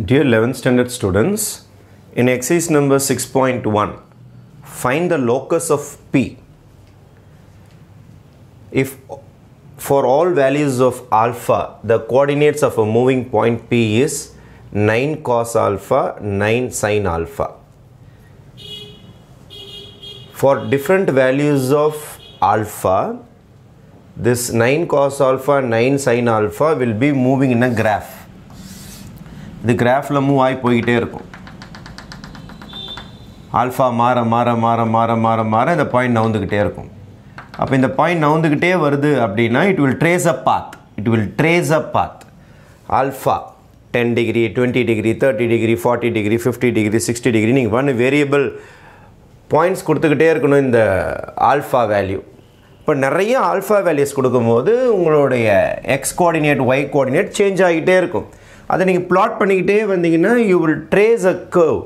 Dear 11th standard students, in exercise number 6.1, find the locus of P. If for all values of alpha, the coordinates of a moving point P is 9 cos alpha, 9 sin alpha. For different values of alpha, this 9 cos alpha, 9 sin alpha will be moving in a graph இது கிராஃபில் move ஆகி போய்கிட்டே இருக்கும் alpha மாற மாற மாற மாற மாற மாற இந்த பாயிண்ட் நவுந்துக்கிட்டே இருக்கும் அப்போ இந்த பாயிண்ட் நவுந்துக்கிட்டே வருது அப்படின்னா it will trace a path it will trace a path alpha ten degree twenty degree thirty degree forty degree fifty degree sixty degree நீங்கள் பண்ண வேரியபிள் பாயிண்ட்ஸ் கொடுத்துக்கிட்டே இருக்கணும் இந்த ஆல்ஃபா வேல்யூ இப்போ நிறைய ஆல்ஃபா வேல்யூஸ் கொடுக்கும்போது உங்களுடைய x coordinate y coordinate change ஆகிட்டே இருக்கும் அதை நீங்கள் பிளாட் பண்ணிக்கிட்டே வந்தீங்கன்னா you will trace a curve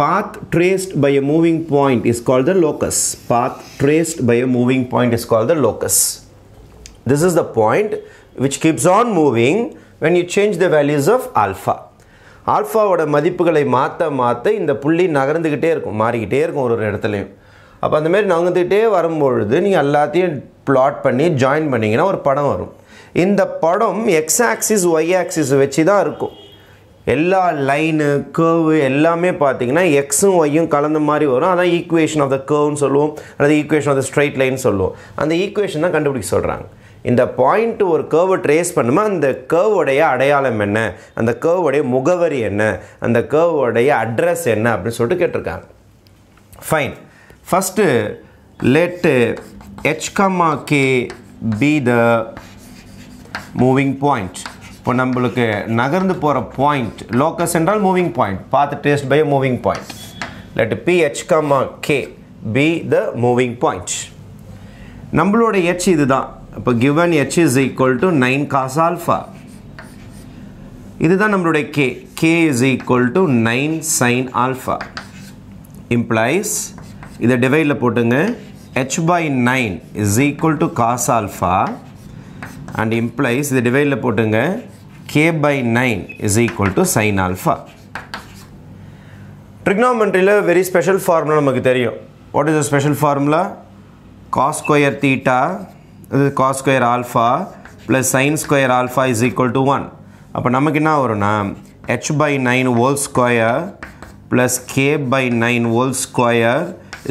path traced by a moving point is call the locus path traced by a moving point is call the locus this is the point which keeps on moving when you change the values of alpha ஆல்ஃபாவோட மதிப்புகளை மாற்ற மாற்ற இந்த புள்ளி நகர்ந்துக்கிட்டே இருக்கும் மாறிக்கிட்டே இருக்கும் ஒரு ஒரு இடத்துலையும் அப்போ அந்தமாரி நகர்ந்துக்கிட்டே வரும்பொழுது நீங்கள் எல்லாத்தையும் ப்ளாட் பண்ணி ஜாயின் பண்ணிங்கன்னா ஒரு படம் வரும் இந்த படம் எக்ஸ் ஆக்சிஸ் ஒய் ஆக்சிஸ் வச்சு தான் இருக்கும் எல்லா லைனு கேர்வு எல்லாமே பார்த்தீங்கன்னா எக்ஸும் ஒய்யும் கலந்த மாதிரி வரும் அதான் ஈக்குவேஷன் ஆஃப் த கேர்வ்னு சொல்லுவோம் அல்லது equation of the straight line சொல்லுவோம் அந்த ஈக்குவேஷன் தான் கண்டுபிடிக்க சொல்கிறாங்க இந்த பாயிண்ட் ஒரு கேர்வை ட்ரேஸ் பண்ணுமா அந்த கேர்வுடைய அடையாளம் என்ன அந்த கேர்வுடைய முகவரி என்ன அந்த கேர்வுடைய அட்ரஸ் என்ன அப்படின்னு சொல்லிட்டு கேட்டிருக்காங்க fine first let H K be the moving point இப்போ நம்மளுக்கு நகர்ந்து போகிற பாயிண்ட் லோக்கஸ் என்றால் moving point path traced by moving point let H comma K be the moving point நம்மளோட ஹெச் இது தான் இப்போ given H is equal to nine cos alpha இதுதான் நம்மளுடைய K K is equal to nine sine alpha implies இதை டிவைடில் போட்டுங்க H by nine is equal to cos alpha and implies இது டிவைடில் போட்டுங்க K by nine is equal to sine alpha ட்ரிக்னாமெண்ட்ரியில் very special formula நமக்கு தெரியும் what is a special formula cos square theta இது cos square alpha plus sine square alpha is equal to one அப்போ நமக்கு என்ன வரும்னா H by nine whole square plus K by nine whole square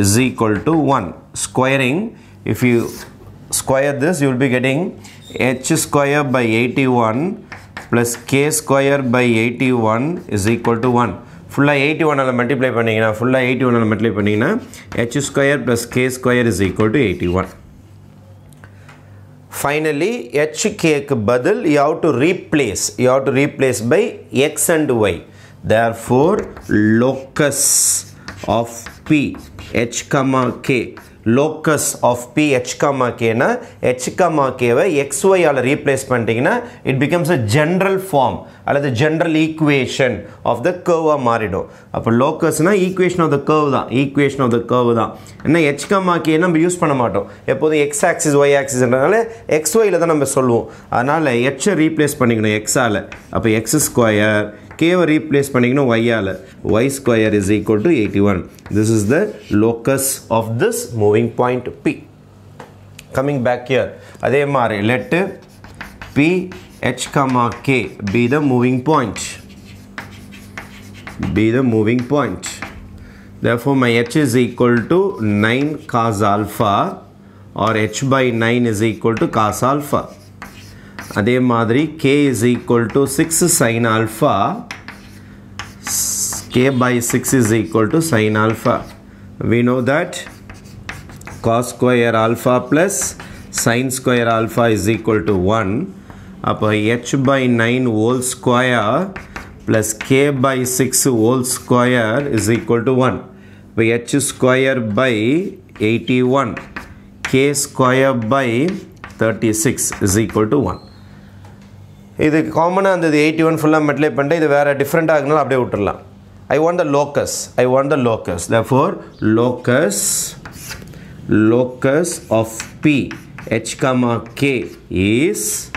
is equal to one squaring if you square this you will be getting h square by 81 plus k square by 81 is equal to 1 ஃபுல்லாக eighty ஒன்னால் multiply பண்ணிங்கன்னா ஃபுல்லாக eighty ஒன்னால் multiply பண்ணிங்கன்னா H square plus K square is equal to eighty one finally H கேக்கு பதில் you have to replace you have to replace by X and Y therefore locus of P H comma K locus of P H comma கேனா H comma கேவை எக்ஸ்ஒயால் replace பண்ணிட்டீங்கன்னா it becomes a general form அல்லது general equation of the கர்வாக மாறிடும் அப்போ லோக்கஸ்னால் equation of the curve தான் ஈக்குவேஷன் ஆஃப் த கர்வ் தான் என்ன ஹெச் காமா கே நம்ம யூஸ் பண்ண மாட்டோம் எப்போதும் எக்ஸ் ஆக்சிஸ் ஒய் ஆக்சிஸ்ன்றனால எக்ஸ் ஒயில் தான் நம்ம சொல்லுவோம் அதனால் ஹெச்சை ரீப்ளேஸ் பண்ணிக்கணும் எக்ஸால் அப்போ எக்ஸ் ஸ்கொயர் கேவை ரீப்ளேஸ் பண்ணிக்கணும் ஒய்யால் Y square is equal to eighty one this is the locus of this moving point P coming back here அதே மாதிரி let be h comma k be the moving point be the moving point therefore my h is equal to 9 cos alpha or h by 9 is equal to cos alpha அதே மாதிரி k is equal to 6 sin alpha k by 6 is equal to sine alpha. We know that cos square alpha plus sine square alpha is equal to 1. Upper h by 9 whole square plus k by 6 whole square is equal to 1. By h square by 81 k square by 36 is equal to 1. இது காமனாக அந்த eighty one ஃபுல்லாக மெட்லே பண்ணிட்டு இது வேறு டிஃப்ரெண்ட்டாக இருந்தாலும் அப்படியே விட்டுடலாம் I want the locus. I want the locus. Therefore, locus, locus of P, h comma k is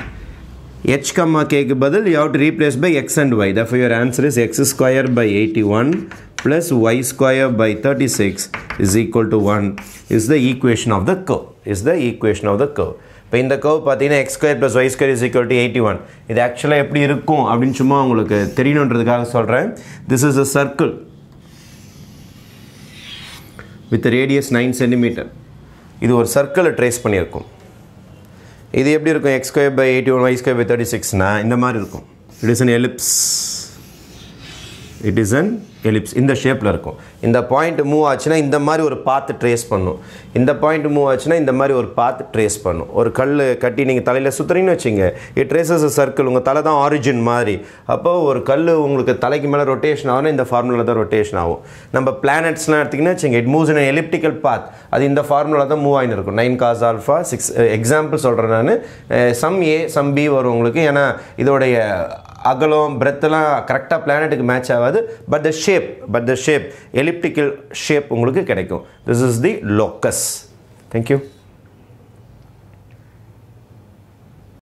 h comma k you have to replace by x and y. Therefore, your answer is x square by 81 plus y square by 36 is equal to 1 is the equation of the curve. Is the equation of the curve. இப்போ இந்த curve பார்த்தீங்கன்னா X square plus Y square is to eighty one இது ஆக்சுவலாக எப்படி இருக்கும் அப்படின்னு சும்மா உங்களுக்கு தெரியணுன்றதுக்காக சொல்கிறேன் this is a circle with radius nine centimetre இது ஒரு சர்க்கிளை ட்ரேஸ் பண்ணியிருக்கும் இது எப்படி இருக்கும் X square by eighty one Y square by thirty சிக்ஸ்னால் இந்த மாதிரி இருக்கும் it is an ellipse it is an ellipse இந்த ஷேப்பில் இருக்கும் இந்த பாயிண்ட் மூவ் ஆச்சுன்னா இந்த மாதிரி ஒரு பாத்து ட்ரேஸ் பண்ணும் இந்த பாயிண்ட் மூவ் ஆச்சுன்னா இந்த மாதிரி ஒரு பாத்து ட்ரேஸ் பண்ணும் ஒரு கல் கட்டி நீங்கள் தலையில் சுற்றுறீங்கன்னு வச்சுங்க இட் ட்ரேசஸ் அ சர்க்கிள் உங்கள் தலை தான் ஆரிஜின் மாதிரி அப்போது ஒரு கல் உங்களுக்கு தலைக்கு மேலே ரொட்டேஷன் ஆகும்னா இந்த ஃபார்முலா தான் ரொட்டேஷன் ஆகும் நம்ம பிளானட்ஸ்லாம் எடுத்திங்கன்னா வச்சுங்க it moves in elliptical path அது இந்த ஃபார்முலா தான் மூவ் ஆகின்னு இருக்கும் nine cos alpha six example சொல்கிறேன் நான் சம் ஏ சம் பி வரும் உங்களுக்கு ஏன்னா இதோடைய அகலம் பிரெத்தெல்லாம் கரெக்டாக பிளானட்டுக்கு மேட்ச் ஆகாது but the shape but the shape elliptical shape உங்களுக்கு கிடைக்கும் this is the locus thank you